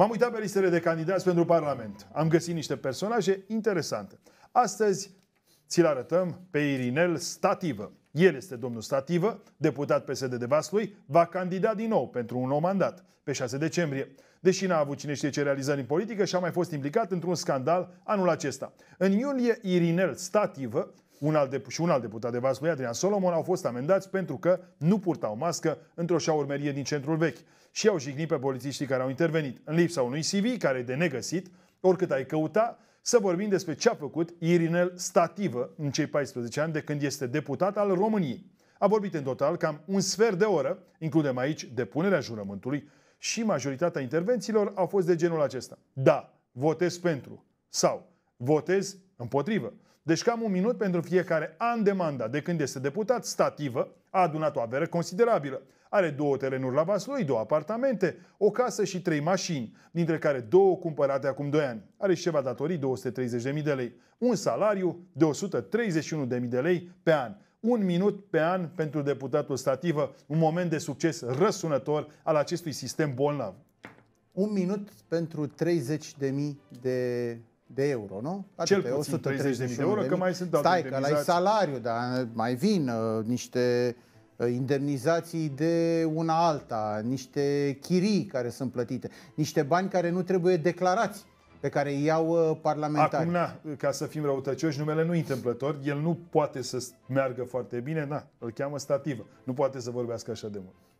M-am uitat pe listele de candidați pentru Parlament. Am găsit niște personaje interesante. Astăzi ți-l arătăm pe Irinel Stativă. El este domnul Stativă, deputat PSD de Vaslui, va candida din nou pentru un nou mandat, pe 6 decembrie. Deși n-a avut cine știe ce realizări în politică și a mai fost implicat într-un scandal anul acesta. În iulie, Irinel Stativă un alt dep- și un alt deputat de Vaslui, Adrian Solomon, au fost amendați pentru că nu purtau mască într-o șaurmerie din centrul vechi și au jignit pe polițiștii care au intervenit. În lipsa unui CV, care e de negăsit, oricât ai căuta, să vorbim despre ce a făcut Irinel Stativă în cei 14 ani de când este deputat al României. A vorbit în total cam un sfert de oră, includem aici depunerea jurământului și majoritatea intervențiilor au fost de genul acesta. Da, votez pentru sau votez împotrivă. Deci cam un minut pentru fiecare an de mandat de când este deputat stativă, a adunat o avere considerabilă. Are două terenuri la Vaslui, două apartamente, o casă și trei mașini, dintre care două cumpărate acum 2 ani. Are și ceva datorii, 230.000 de lei. Un salariu de 131.000 de lei pe an. Un minut pe an pentru deputatul stativă, un moment de succes răsunător al acestui sistem bolnav. Un minut pentru 30.000 de de euro, nu? Adică Cel puțin 130 de de euro, de că mai sunt date Stai, că la salariu, dar mai vin uh, niște uh, indemnizații de una alta, niște chirii care sunt plătite, niște bani care nu trebuie declarați pe care îi iau uh, parlamentarii. Acum, na, ca să fim răutăcioși, numele nu întâmplător, el nu poate să meargă foarte bine, na, îl cheamă stativă, nu poate să vorbească așa de mult.